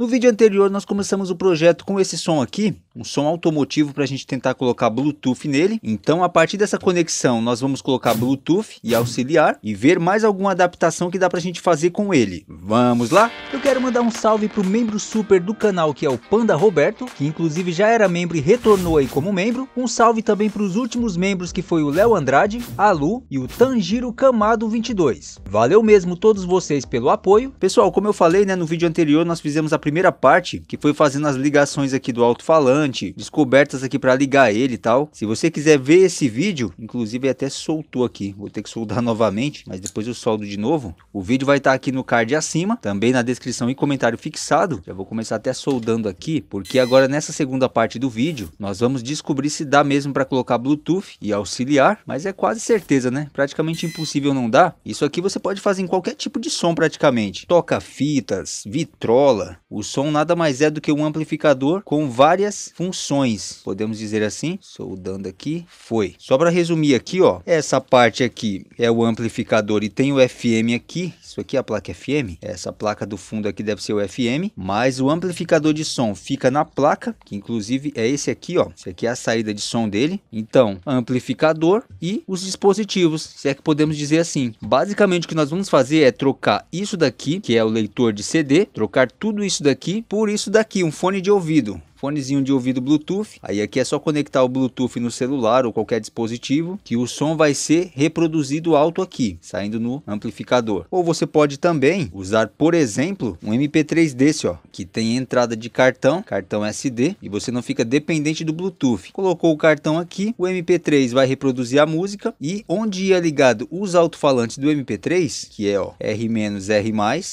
No vídeo anterior nós começamos o projeto com esse som aqui, um som automotivo para a gente tentar colocar Bluetooth nele. Então a partir dessa conexão nós vamos colocar Bluetooth e auxiliar e ver mais alguma adaptação que dá para a gente fazer com ele. Vamos lá? Eu quero mandar um salve para o membro super do canal que é o Panda Roberto, que inclusive já era membro e retornou aí como membro. Um salve também para os últimos membros que foi o Léo Andrade, a Lu e o Tanjiro Camado 22. Valeu mesmo todos vocês pelo apoio. Pessoal, como eu falei né, no vídeo anterior nós fizemos a primeira parte, que foi fazendo as ligações aqui do alto-falante, descobertas aqui para ligar ele e tal. Se você quiser ver esse vídeo, inclusive até soltou aqui, vou ter que soldar novamente, mas depois eu soldo de novo. O vídeo vai estar tá aqui no card acima, também na descrição e comentário fixado. Já vou começar até soldando aqui, porque agora nessa segunda parte do vídeo, nós vamos descobrir se dá mesmo para colocar Bluetooth e auxiliar, mas é quase certeza, né? Praticamente impossível não dar. Isso aqui você pode fazer em qualquer tipo de som praticamente. Toca fitas, vitrola, o o som nada mais é do que um amplificador com várias funções, podemos dizer assim. Soldando aqui, foi. Só para resumir aqui, ó, essa parte aqui é o amplificador e tem o FM aqui. Isso aqui é a placa FM. É, essa placa do fundo aqui deve ser o FM, mas o amplificador de som fica na placa, que inclusive é esse aqui, ó. Isso aqui é a saída de som dele. Então, amplificador e os dispositivos, se é que podemos dizer assim. Basicamente o que nós vamos fazer é trocar isso daqui, que é o leitor de CD, trocar tudo isso isso daqui por isso daqui, um fone de ouvido fonezinho de ouvido Bluetooth. Aí aqui é só conectar o Bluetooth no celular ou qualquer dispositivo que o som vai ser reproduzido alto aqui, saindo no amplificador. Ou você pode também usar, por exemplo, um MP3 desse, ó, que tem entrada de cartão, cartão SD, e você não fica dependente do Bluetooth. Colocou o cartão aqui, o MP3 vai reproduzir a música e onde ia é ligado os alto-falantes do MP3, que é ó, R-, R+,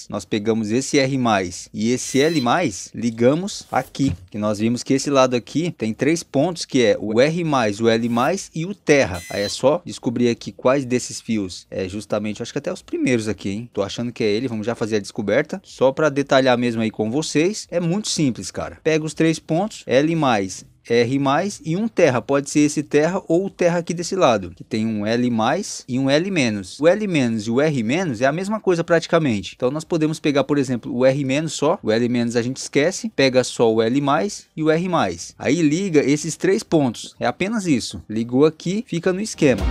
nós pegamos esse R+, e esse L+, ligamos aqui, que nós nós vimos que esse lado aqui tem três pontos, que é o R+, o L+, e o terra. Aí é só descobrir aqui quais desses fios é justamente, acho que até os primeiros aqui, hein? Tô achando que é ele, vamos já fazer a descoberta. Só para detalhar mesmo aí com vocês, é muito simples, cara. Pega os três pontos, L+, R+, e um terra. Pode ser esse terra ou o terra aqui desse lado, que tem um L+, e um L-. O L- e o R- é a mesma coisa praticamente. Então, nós podemos pegar, por exemplo, o R- só, o L- a gente esquece, pega só o L+, e o R+. Aí liga esses três pontos. É apenas isso. Ligou aqui, fica no esquema.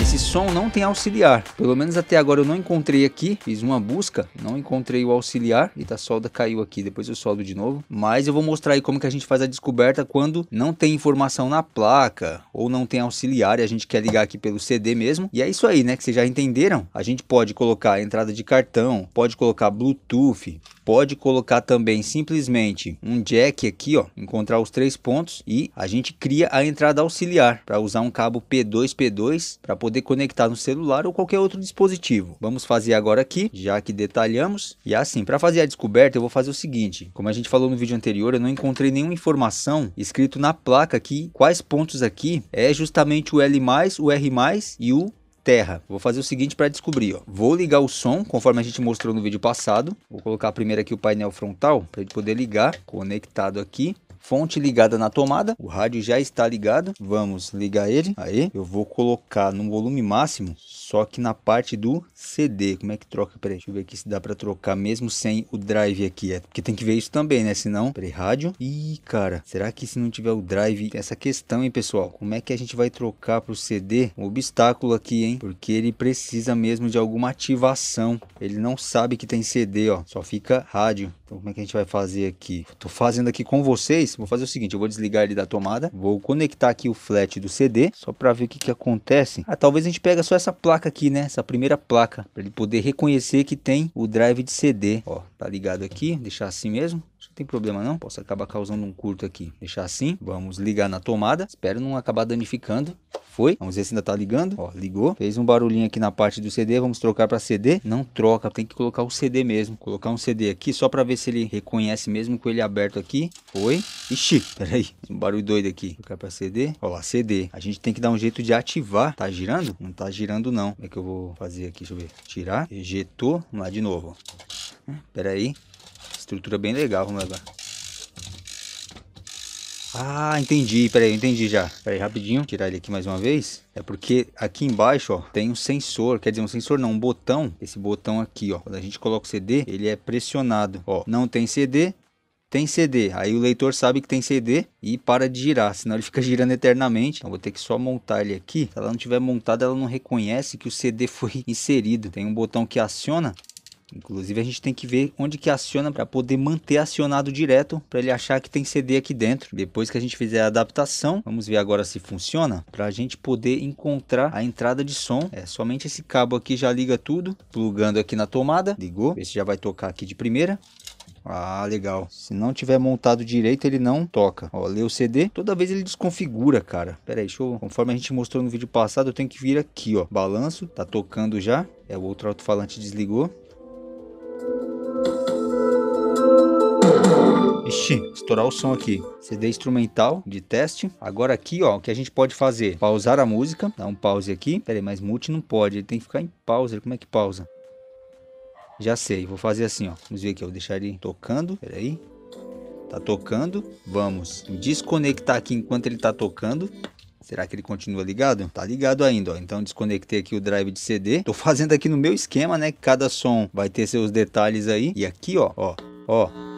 Esse som não tem auxiliar, pelo menos até agora eu não encontrei aqui, fiz uma busca, não encontrei o auxiliar e a tá, solda caiu aqui, depois eu soldo de novo. Mas eu vou mostrar aí como que a gente faz a descoberta quando não tem informação na placa ou não tem auxiliar e a gente quer ligar aqui pelo CD mesmo. E é isso aí, né, que vocês já entenderam. A gente pode colocar entrada de cartão, pode colocar Bluetooth, pode colocar também simplesmente um jack aqui, ó, encontrar os três pontos e a gente cria a entrada auxiliar para usar um cabo P2P2 para poder conectar no celular ou qualquer outro dispositivo. Vamos fazer agora aqui, já que detalhamos. E assim, para fazer a descoberta eu vou fazer o seguinte, como a gente falou no vídeo anterior, eu não encontrei nenhuma informação escrito na placa aqui, quais pontos aqui é justamente o L+, o R+, e o terra. Vou fazer o seguinte para descobrir, ó. Vou ligar o som, conforme a gente mostrou no vídeo passado. Vou colocar primeiro aqui o painel frontal para ele poder ligar, conectado aqui fonte ligada na tomada, o rádio já está ligado, vamos ligar ele, aí eu vou colocar no volume máximo, só que na parte do CD, como é que troca, peraí, deixa eu ver aqui se dá para trocar mesmo sem o drive aqui, é porque tem que ver isso também, né, senão, peraí, rádio, e cara, será que se não tiver o drive, tem essa questão, hein, pessoal, como é que a gente vai trocar para o CD, um obstáculo aqui, hein, porque ele precisa mesmo de alguma ativação, ele não sabe que tem CD, ó, só fica rádio, então como é que a gente vai fazer aqui, tô fazendo aqui com vocês, isso, vou fazer o seguinte, eu vou desligar ele da tomada, vou conectar aqui o flat do CD, só para ver o que, que acontece. Ah, talvez a gente pega só essa placa aqui, né? Essa primeira placa, para ele poder reconhecer que tem o drive de CD. Ó, tá ligado aqui, deixar assim mesmo. Não tem problema não, posso acabar causando um curto aqui. Deixar assim, vamos ligar na tomada, espero não acabar danificando. Foi, vamos ver se ainda tá ligando. Ó, ligou. Fez um barulhinho aqui na parte do CD, vamos trocar para CD. Não troca, tem que colocar o CD mesmo. Colocar um CD aqui só para ver se ele reconhece mesmo com ele aberto aqui. Foi. Ixi, peraí, um barulho doido aqui. trocar para CD. Ó lá, CD. A gente tem que dar um jeito de ativar. Tá girando? Não tá girando não. Como é que eu vou fazer aqui? Deixa eu ver. Tirar, ejetou. Vamos lá de novo. Hum, peraí estrutura bem legal, vamos né, lá. Ah, entendi, peraí, entendi já. Peraí, rapidinho, tirar ele aqui mais uma vez. É porque aqui embaixo, ó, tem um sensor, quer dizer, um sensor não, um botão. Esse botão aqui, ó, quando a gente coloca o CD, ele é pressionado. Ó, não tem CD, tem CD. Aí o leitor sabe que tem CD e para de girar, senão ele fica girando eternamente. Então vou ter que só montar ele aqui. Se ela não tiver montada, ela não reconhece que o CD foi inserido. Tem um botão que aciona Inclusive a gente tem que ver onde que aciona para poder manter acionado direto para ele achar que tem CD aqui dentro. Depois que a gente fizer a adaptação, vamos ver agora se funciona para a gente poder encontrar a entrada de som. É somente esse cabo aqui já liga tudo, plugando aqui na tomada. Ligou, esse já vai tocar aqui de primeira. Ah, legal. Se não tiver montado direito, ele não toca. Ó, lê o CD. Toda vez ele desconfigura, cara. Pera aí, deixa eu... Conforme a gente mostrou no vídeo passado, eu tenho que vir aqui, ó. Balanço. Tá tocando já. É, o outro alto-falante desligou. Ixi, estourar o som aqui. CD instrumental de teste. Agora aqui, ó, o que a gente pode fazer? Pausar a música. Dá um pause aqui. Pera aí, mas multi não pode. Ele tem que ficar em pausa. Como é que pausa? Já sei, vou fazer assim, ó. Vamos ver aqui, eu vou deixar ele tocando. Pera aí. Tá tocando. Vamos desconectar aqui enquanto ele tá tocando. Será que ele continua ligado? Tá ligado ainda, ó. Então desconectei aqui o drive de CD. Tô fazendo aqui no meu esquema, né? Cada som vai ter seus detalhes aí. E aqui, ó, ó, ó.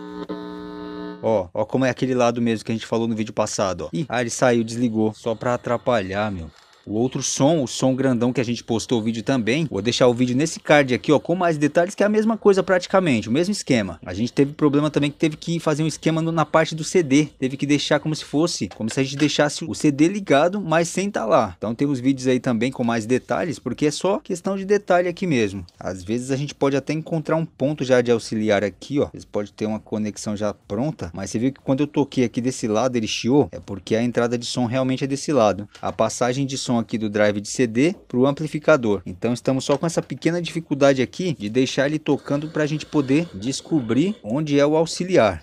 Ó, ó como é aquele lado mesmo que a gente falou no vídeo passado, ó. Ih, ah, ele saiu, desligou. Só pra atrapalhar, meu o outro som, o som grandão que a gente postou o vídeo também. Vou deixar o vídeo nesse card aqui, ó, com mais detalhes, que é a mesma coisa praticamente, o mesmo esquema. A gente teve problema também que teve que fazer um esquema no, na parte do CD. Teve que deixar como se fosse, como se a gente deixasse o CD ligado, mas sem estar tá lá. Então tem os vídeos aí também com mais detalhes, porque é só questão de detalhe aqui mesmo. Às vezes a gente pode até encontrar um ponto já de auxiliar aqui, ó. Vocês pode ter uma conexão já pronta, mas você viu que quando eu toquei aqui desse lado, ele chiou, é porque a entrada de som realmente é desse lado. A passagem de som som aqui do drive de CD para o amplificador. Então estamos só com essa pequena dificuldade aqui de deixar ele tocando para a gente poder descobrir onde é o auxiliar.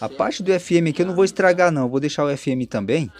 A parte do FM aqui eu não vou estragar não, eu vou deixar o FM também.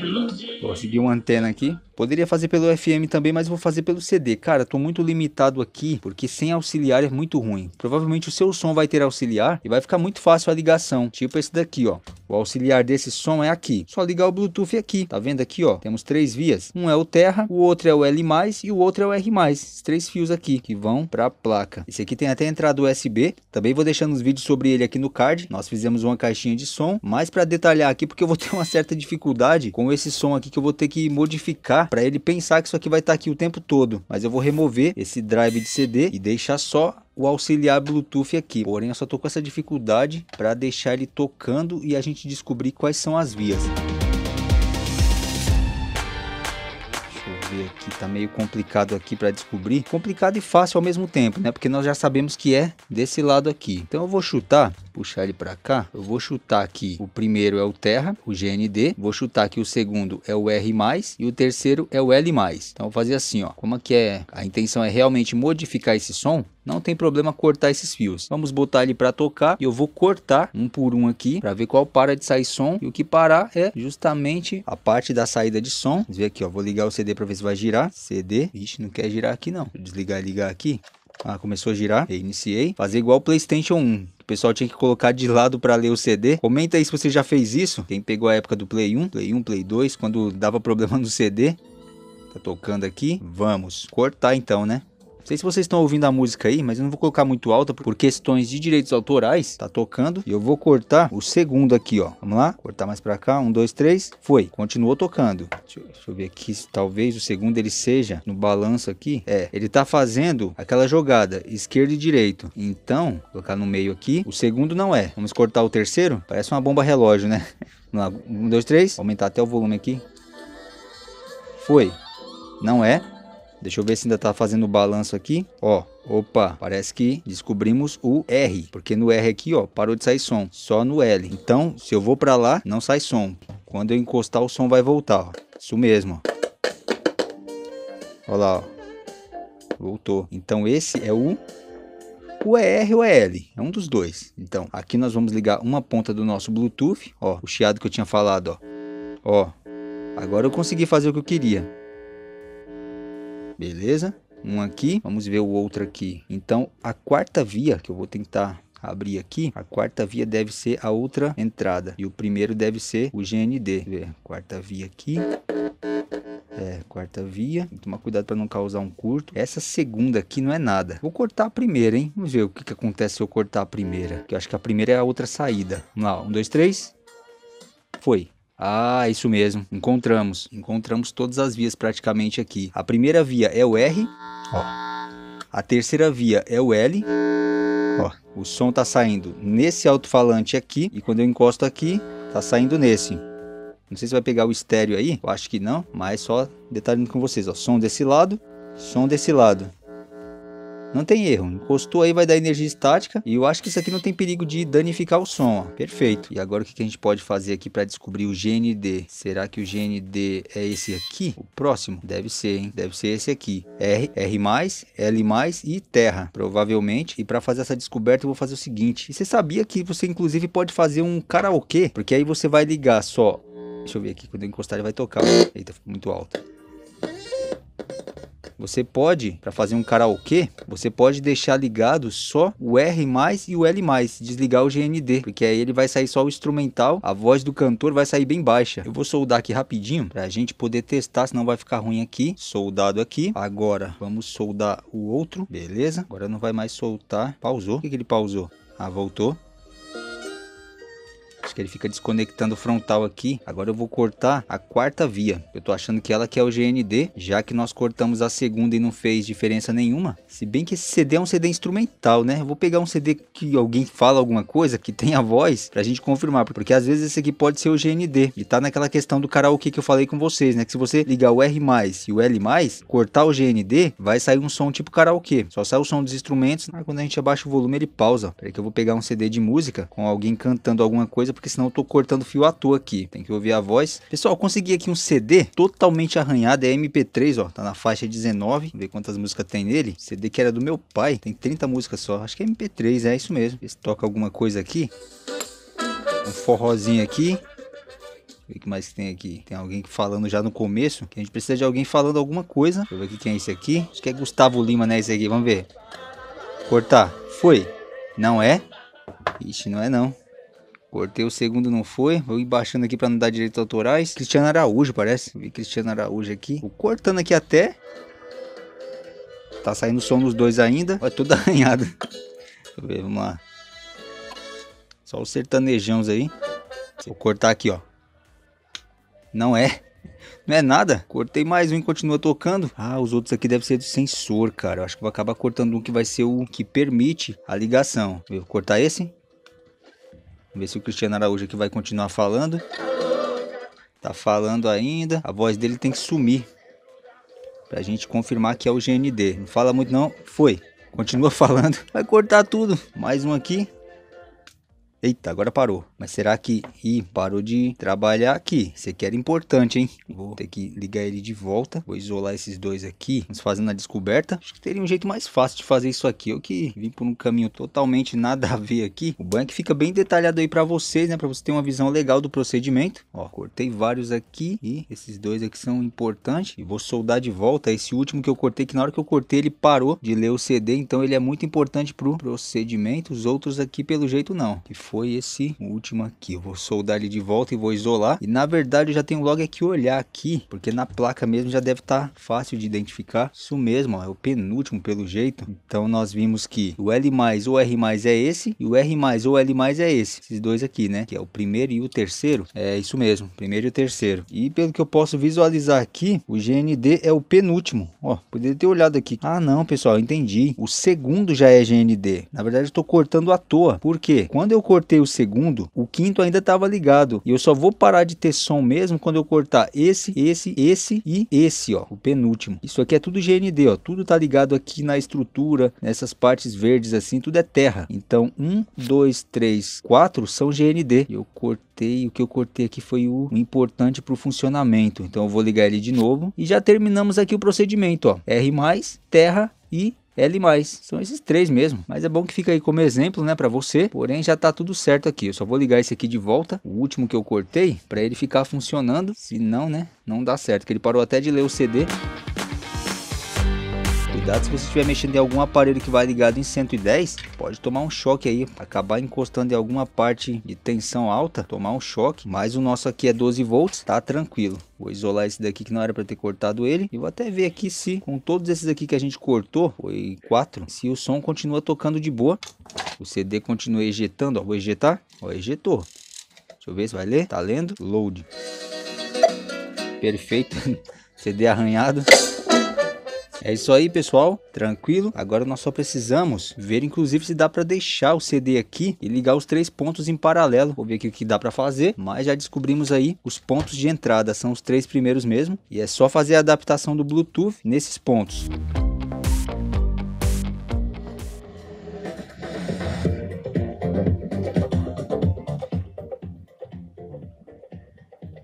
Não é Consegui uma antena aqui. Poderia fazer pelo FM também, mas vou fazer pelo CD. Cara, tô muito limitado aqui, porque sem auxiliar é muito ruim. Provavelmente o seu som vai ter auxiliar e vai ficar muito fácil a ligação. Tipo esse daqui, ó. O auxiliar desse som é aqui. Só ligar o Bluetooth aqui. Tá vendo aqui, ó? Temos três vias. Um é o terra, o outro é o L+, e o outro é o R+. Esses três fios aqui, que vão pra placa. Esse aqui tem até entrada USB. Também vou deixando os vídeos sobre ele aqui no card. Nós fizemos uma caixinha de som. Mas pra detalhar aqui, porque eu vou ter uma certa dificuldade com esse som aqui que eu vou ter que modificar para ele pensar que isso aqui vai estar tá aqui o tempo todo. Mas eu vou remover esse drive de CD e deixar só o auxiliar Bluetooth aqui. Porém, eu só estou com essa dificuldade para deixar ele tocando e a gente descobrir quais são as vias. que tá meio complicado aqui para descobrir. Complicado e fácil ao mesmo tempo, né? Porque nós já sabemos que é desse lado aqui. Então eu vou chutar, puxar ele para cá. Eu vou chutar aqui, o primeiro é o terra, o GND. Vou chutar que o segundo é o R+, e o terceiro é o L+. Então eu vou fazer assim, ó. Como aqui é, a intenção é realmente modificar esse som, não tem problema cortar esses fios. Vamos botar ele para tocar e eu vou cortar um por um aqui para ver qual para de sair som. E o que parar é justamente a parte da saída de som. Vamos ver aqui, ó. Vou ligar o CD para ver se vai girar. CD. Ixi, não quer girar aqui não. Vou desligar e ligar aqui. Ah, começou a girar. Reiniciei. Fazer igual o PlayStation 1 o pessoal tinha que colocar de lado para ler o CD. Comenta aí se você já fez isso. Quem pegou a época do Play 1, Play 1, Play 2, quando dava problema no CD. Tá tocando aqui. Vamos cortar então, né? Não sei se vocês estão ouvindo a música aí, mas eu não vou colocar muito alta por questões de direitos autorais. Tá tocando. E eu vou cortar o segundo aqui, ó. Vamos lá? Cortar mais pra cá. Um, dois, três. Foi. Continuou tocando. Deixa, deixa eu ver aqui se talvez o segundo ele seja no balanço aqui. É. Ele tá fazendo aquela jogada esquerda e direito. Então, colocar no meio aqui. O segundo não é. Vamos cortar o terceiro? Parece uma bomba relógio, né? Vamos lá. Um, dois, três. Aumentar até o volume aqui. Foi. Não é. Deixa eu ver se ainda tá fazendo o balanço aqui. Ó, opa, parece que descobrimos o R, porque no R aqui, ó, parou de sair som, só no L. Então, se eu vou para lá, não sai som. Quando eu encostar, o som vai voltar, ó. Isso mesmo, ó. Ó lá, ó. Voltou. Então, esse é o o ER ou é L. é um dos dois. Então, aqui nós vamos ligar uma ponta do nosso Bluetooth, ó, o chiado que eu tinha falado, ó. Ó, agora eu consegui fazer o que eu queria beleza? Um aqui, vamos ver o outro aqui. Então, a quarta via que eu vou tentar abrir aqui, a quarta via deve ser a outra entrada. E o primeiro deve ser o GND. Ver, quarta via aqui. É, quarta via. Tem que tomar cuidado para não causar um curto. Essa segunda aqui não é nada. Vou cortar a primeira, hein? Vamos ver o que, que acontece se eu cortar a primeira. Que eu acho que a primeira é a outra saída. Vamos lá, um, dois, três. Foi. Ah, isso mesmo. Encontramos. Encontramos todas as vias praticamente aqui. A primeira via é o R. Ó. A terceira via é o L. Ó. O som tá saindo nesse alto-falante aqui. E quando eu encosto aqui, tá saindo nesse. Não sei se vai pegar o estéreo aí. Eu acho que não. Mas só detalhando com vocês. Ó. Som desse lado. Som desse lado. Não tem erro, encostou aí vai dar energia estática e eu acho que isso aqui não tem perigo de danificar o som, ó. perfeito. E agora o que a gente pode fazer aqui para descobrir o GND? Será que o GND é esse aqui? O próximo? Deve ser, hein? Deve ser esse aqui. R, R+, L+, e terra, provavelmente. E para fazer essa descoberta eu vou fazer o seguinte. E você sabia que você inclusive pode fazer um karaokê? Porque aí você vai ligar só... Deixa eu ver aqui, quando eu encostar ele vai tocar. Eita, ficou muito alto. Você pode, para fazer um karaokê, você pode deixar ligado só o R e o L, desligar o GND, porque aí ele vai sair só o instrumental, a voz do cantor vai sair bem baixa. Eu vou soldar aqui rapidinho para a gente poder testar, senão vai ficar ruim aqui. Soldado aqui. Agora vamos soldar o outro, beleza? Agora não vai mais soltar. Pausou. O que, que ele pausou? Ah, voltou. Acho que ele fica desconectando o frontal aqui. Agora eu vou cortar a quarta via. Eu tô achando que ela que é o GND, já que nós cortamos a segunda e não fez diferença nenhuma. Se bem que esse CD é um CD instrumental, né? Eu vou pegar um CD que alguém fala alguma coisa, que tem a voz, pra gente confirmar. Porque às vezes esse aqui pode ser o GND. E tá naquela questão do karaokê que eu falei com vocês, né? Que se você ligar o R+, e o L+, cortar o GND, vai sair um som tipo karaokê. Só sai o som dos instrumentos. mas quando a gente abaixa o volume, ele pausa. Peraí que eu vou pegar um CD de música com alguém cantando alguma coisa coisa, porque senão eu tô cortando fio à toa aqui. Tem que ouvir a voz. Pessoal, consegui aqui um CD totalmente arranhado, é MP3, ó. Tá na faixa 19. Vamos ver quantas músicas tem nele. CD que era do meu pai. Tem 30 músicas só. Acho que é MP3, é isso mesmo. Ver se toca alguma coisa aqui. Um forrozinho aqui. O que mais que tem aqui? Tem alguém falando já no começo. Que a gente precisa de alguém falando alguma coisa. Deixa eu ver aqui quem é esse aqui. Acho que é Gustavo Lima, né? Esse aqui. Vamos ver. Cortar. Foi. Não é? Ixi, não é não. Cortei o segundo, não foi. Vou ir baixando aqui para não dar direitos autorais. Cristiano Araújo, parece. Vi Cristiano Araújo aqui. Vou cortando aqui até. Tá saindo som nos dois ainda. Olha, tudo arranhado. Deixa eu ver, vamos lá. Só os sertanejãos aí. Vou cortar aqui, ó. Não é. Não é nada. Cortei mais um e continua tocando. Ah, os outros aqui devem ser do sensor, cara. Eu acho que vou acabar cortando um que vai ser o que permite a ligação. Vou cortar esse. Vamos ver se o Cristiano Araújo aqui vai continuar falando. Tá falando ainda. A voz dele tem que sumir. Pra gente confirmar que é o GND. Não fala muito não. Foi. Continua falando. Vai cortar tudo. Mais um aqui. Eita, agora parou. Mas será que... Ih, parou de trabalhar aqui. Isso aqui era importante, hein? Vou ter que ligar ele de volta. Vou isolar esses dois aqui. Vamos fazendo a descoberta. Acho que teria um jeito mais fácil de fazer isso aqui. Eu que vim por um caminho totalmente nada a ver aqui. O banco fica bem detalhado aí pra vocês, né? Pra você ter uma visão legal do procedimento. Ó, cortei vários aqui. E esses dois aqui são importantes. E vou soldar de volta esse último que eu cortei. Que na hora que eu cortei, ele parou de ler o CD. Então ele é muito importante pro procedimento. Os outros aqui, pelo jeito, não. Que foi esse último aqui. Eu vou soldar ele de volta e vou isolar. E na verdade eu já tenho logo é que olhar aqui, porque na placa mesmo já deve estar tá fácil de identificar. Isso mesmo, ó, é o penúltimo pelo jeito. Então nós vimos que o L mais ou R mais é esse e o R mais ou L mais é esse. Esses dois aqui, né? Que é o primeiro e o terceiro. É isso mesmo, primeiro e o terceiro. E pelo que eu posso visualizar aqui, o GND é o penúltimo. Ó, poderia ter olhado aqui. Ah não, pessoal, entendi. O segundo já é GND. Na verdade eu estou cortando à toa. Por quê? Quando eu corto cortei o segundo, o quinto ainda estava ligado. E eu só vou parar de ter som mesmo quando eu cortar esse, esse, esse e esse, ó, o penúltimo. Isso aqui é tudo GND, ó, tudo tá ligado aqui na estrutura, nessas partes verdes assim, tudo é terra. Então, um, dois, três, quatro são GND. Eu cortei, o que eu cortei aqui foi o, o importante para o funcionamento. Então, eu vou ligar ele de novo e já terminamos aqui o procedimento, ó. R+, terra e L+. São esses três mesmo. Mas é bom que fica aí como exemplo, né, para você. Porém, já tá tudo certo aqui. Eu só vou ligar esse aqui de volta, o último que eu cortei, para ele ficar funcionando. Se não, né, não dá certo, que ele parou até de ler o CD. Se você estiver mexendo em algum aparelho que vai ligado em 110, pode tomar um choque aí, acabar encostando em alguma parte de tensão alta, tomar um choque, mas o nosso aqui é 12 volts, tá tranquilo. Vou isolar esse daqui que não era para ter cortado ele. E vou até ver aqui se com todos esses aqui que a gente cortou, foi quatro, se o som continua tocando de boa. O CD continua ejetando, ó, vou ejetar, ó, ejetou. Deixa eu ver se vai ler, tá lendo? Load. Perfeito, CD arranhado. É isso aí, pessoal. Tranquilo? Agora nós só precisamos ver, inclusive, se dá para deixar o CD aqui e ligar os três pontos em paralelo. Vou ver aqui o que dá para fazer, mas já descobrimos aí os pontos de entrada. São os três primeiros mesmo. E é só fazer a adaptação do Bluetooth nesses pontos.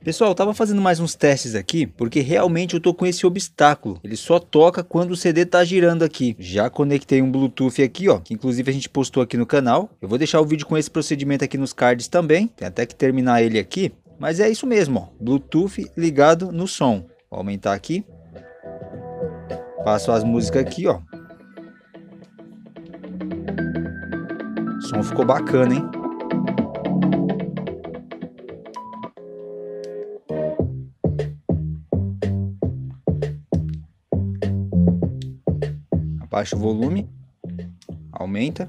Pessoal, eu tava fazendo mais uns testes aqui, porque realmente eu tô com esse obstáculo. Ele só toca quando o CD tá girando aqui. Já conectei um Bluetooth aqui, ó, que inclusive a gente postou aqui no canal. Eu vou deixar o vídeo com esse procedimento aqui nos cards também. Tem até que terminar ele aqui. Mas é isso mesmo, ó. Bluetooth ligado no som. Vou aumentar aqui. Passo as músicas aqui, ó. O som ficou bacana, hein? Baixa o volume. Aumenta.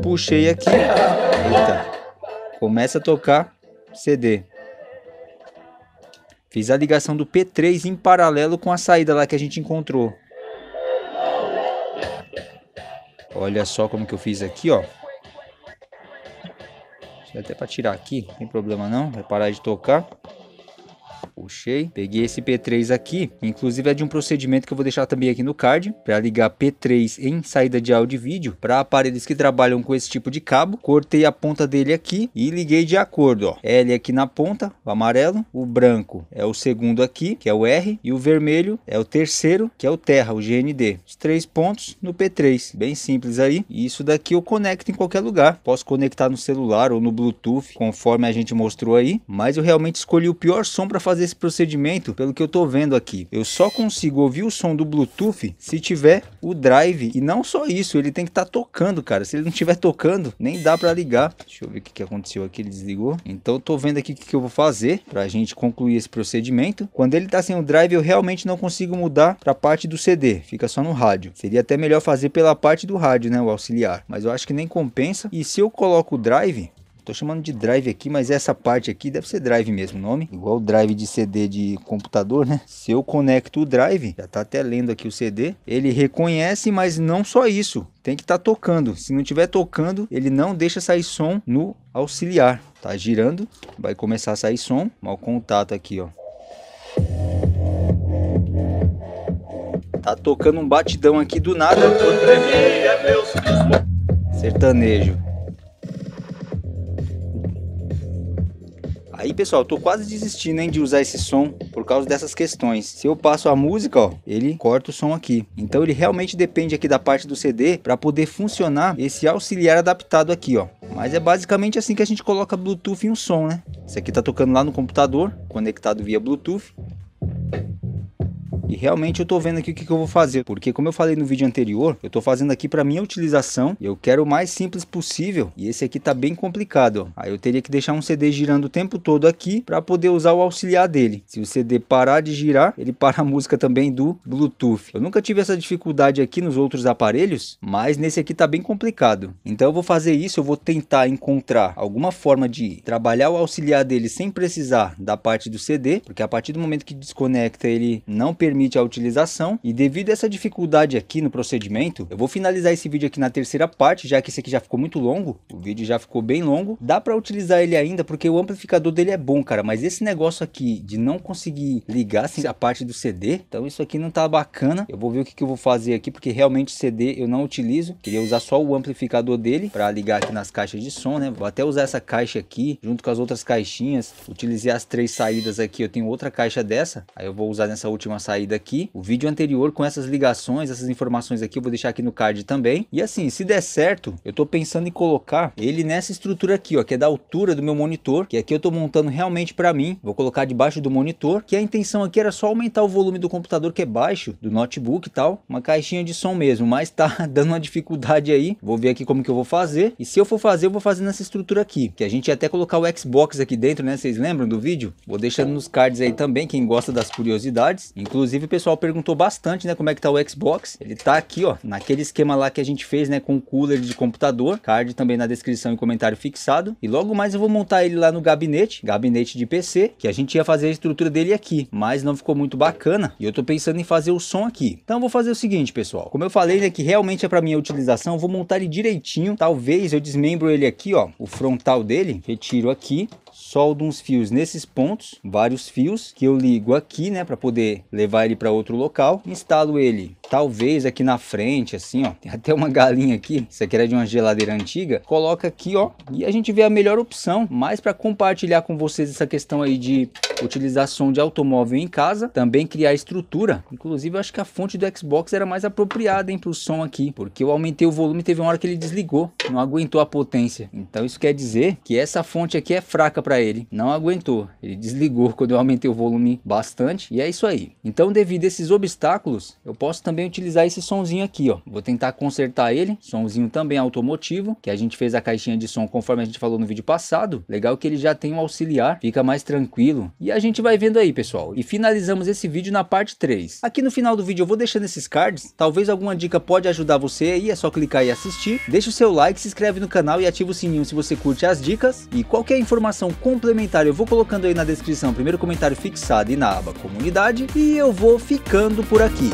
Puxei aqui. Eita. Começa a tocar CD. Fiz a ligação do P3 em paralelo com a saída lá que a gente encontrou. Olha só como que eu fiz aqui, ó. eu até para tirar aqui, não tem problema não. Vai parar de tocar puxei, peguei esse P3 aqui, inclusive é de um procedimento que eu vou deixar também aqui no card, para ligar P3 em saída de áudio e vídeo, para aparelhos que trabalham com esse tipo de cabo, cortei a ponta dele aqui e liguei de acordo, ó, L aqui na ponta, o amarelo, o branco é o segundo aqui, que é o R, e o vermelho é o terceiro, que é o terra, o GND, os três pontos no P3, bem simples aí, e isso daqui eu conecto em qualquer lugar, posso conectar no celular ou no Bluetooth, conforme a gente mostrou aí, mas eu realmente escolhi o pior som para fazer esse esse procedimento, pelo que eu tô vendo aqui. Eu só consigo ouvir o som do Bluetooth se tiver o drive. E não só isso, ele tem que estar tá tocando, cara. Se ele não estiver tocando, nem dá para ligar. Deixa eu ver o que, que aconteceu aqui, ele desligou. Então eu tô vendo aqui o que, que eu vou fazer pra gente concluir esse procedimento. Quando ele tá sem o drive, eu realmente não consigo mudar pra parte do CD. Fica só no rádio. Seria até melhor fazer pela parte do rádio, né? O auxiliar. Mas eu acho que nem compensa. E se eu coloco o drive, Tô chamando de drive aqui, mas essa parte aqui deve ser drive mesmo o nome. Igual drive de CD de computador, né? Se eu conecto o drive, já tá até lendo aqui o CD, ele reconhece, mas não só isso. Tem que estar tá tocando. Se não tiver tocando, ele não deixa sair som no auxiliar. Tá girando, vai começar a sair som. Mal contato aqui, ó. Tá tocando um batidão aqui do nada. É Sertanejo. Aí, pessoal, tô quase desistindo hein, de usar esse som por causa dessas questões. Se eu passo a música, ó, ele corta o som aqui. Então ele realmente depende aqui da parte do CD para poder funcionar esse auxiliar adaptado aqui, ó. Mas é basicamente assim que a gente coloca Bluetooth em um som, né? Esse aqui tá tocando lá no computador, conectado via Bluetooth. E realmente eu tô vendo aqui o que, que eu vou fazer, porque como eu falei no vídeo anterior, eu tô fazendo aqui para minha utilização, eu quero o mais simples possível, e esse aqui tá bem complicado, ó. Aí eu teria que deixar um CD girando o tempo todo aqui para poder usar o auxiliar dele. Se o CD parar de girar, ele para a música também do Bluetooth. Eu nunca tive essa dificuldade aqui nos outros aparelhos, mas nesse aqui tá bem complicado. Então eu vou fazer isso, eu vou tentar encontrar alguma forma de trabalhar o auxiliar dele sem precisar da parte do CD, porque a partir do momento que desconecta ele não perde permite a utilização. E devido a essa dificuldade aqui no procedimento, eu vou finalizar esse vídeo aqui na terceira parte, já que esse aqui já ficou muito longo, o vídeo já ficou bem longo. Dá para utilizar ele ainda porque o amplificador dele é bom, cara, mas esse negócio aqui de não conseguir ligar assim, a parte do CD, então isso aqui não tá bacana. Eu vou ver o que, que eu vou fazer aqui, porque realmente CD eu não utilizo. Queria usar só o amplificador dele para ligar aqui nas caixas de som, né? Vou até usar essa caixa aqui, junto com as outras caixinhas. Utilizei as três saídas aqui, eu tenho outra caixa dessa, aí eu vou usar nessa última saída sair daqui. O vídeo anterior com essas ligações, essas informações aqui, eu vou deixar aqui no card também. E assim, se der certo, eu tô pensando em colocar ele nessa estrutura aqui, ó, que é da altura do meu monitor, que aqui eu tô montando realmente para mim. Vou colocar debaixo do monitor, que a intenção aqui era só aumentar o volume do computador que é baixo, do notebook e tal, uma caixinha de som mesmo, mas tá dando uma dificuldade aí. Vou ver aqui como que eu vou fazer. E se eu for fazer, eu vou fazer nessa estrutura aqui, que a gente ia até colocar o Xbox aqui dentro, né? Vocês lembram do vídeo? Vou deixando nos cards aí também, quem gosta das curiosidades. Inclusive Inclusive o pessoal perguntou bastante, né, como é que tá o Xbox. Ele tá aqui, ó, naquele esquema lá que a gente fez, né, com cooler de computador. Card também na descrição e comentário fixado. E logo mais eu vou montar ele lá no gabinete, gabinete de PC, que a gente ia fazer a estrutura dele aqui, mas não ficou muito bacana. E eu tô pensando em fazer o som aqui. Então vou fazer o seguinte, pessoal. Como eu falei, né, que realmente é para minha utilização, vou montar ele direitinho. Talvez eu desmembro ele aqui, ó, o frontal dele, retiro aqui soldo uns fios nesses pontos, vários fios, que eu ligo aqui, né, para poder levar ele para outro local. Instalo ele, talvez aqui na frente, assim, ó. Tem até uma galinha aqui, isso aqui era de uma geladeira antiga. Coloca aqui, ó, e a gente vê a melhor opção, mais para compartilhar com vocês essa questão aí de utilização de automóvel em casa, também criar estrutura. Inclusive, eu acho que a fonte do Xbox era mais apropriada, hein, pro som aqui, porque eu aumentei o volume, teve uma hora que ele desligou, não aguentou a potência. Então, isso quer dizer que essa fonte aqui é fraca para ele. Não aguentou. Ele desligou quando eu aumentei o volume bastante. E é isso aí. Então, devido a esses obstáculos, eu posso também utilizar esse somzinho aqui, ó. Vou tentar consertar ele. sonzinho também automotivo, que a gente fez a caixinha de som conforme a gente falou no vídeo passado. Legal que ele já tem um auxiliar, fica mais tranquilo. E a gente vai vendo aí, pessoal. E finalizamos esse vídeo na parte 3. Aqui no final do vídeo eu vou deixando esses cards. Talvez alguma dica pode ajudar você aí, é só clicar e assistir. Deixa o seu like, se inscreve no canal e ativa o sininho se você curte as dicas. E qualquer informação complementar eu vou colocando aí na descrição, primeiro comentário fixado e na aba comunidade, e eu vou ficando por aqui.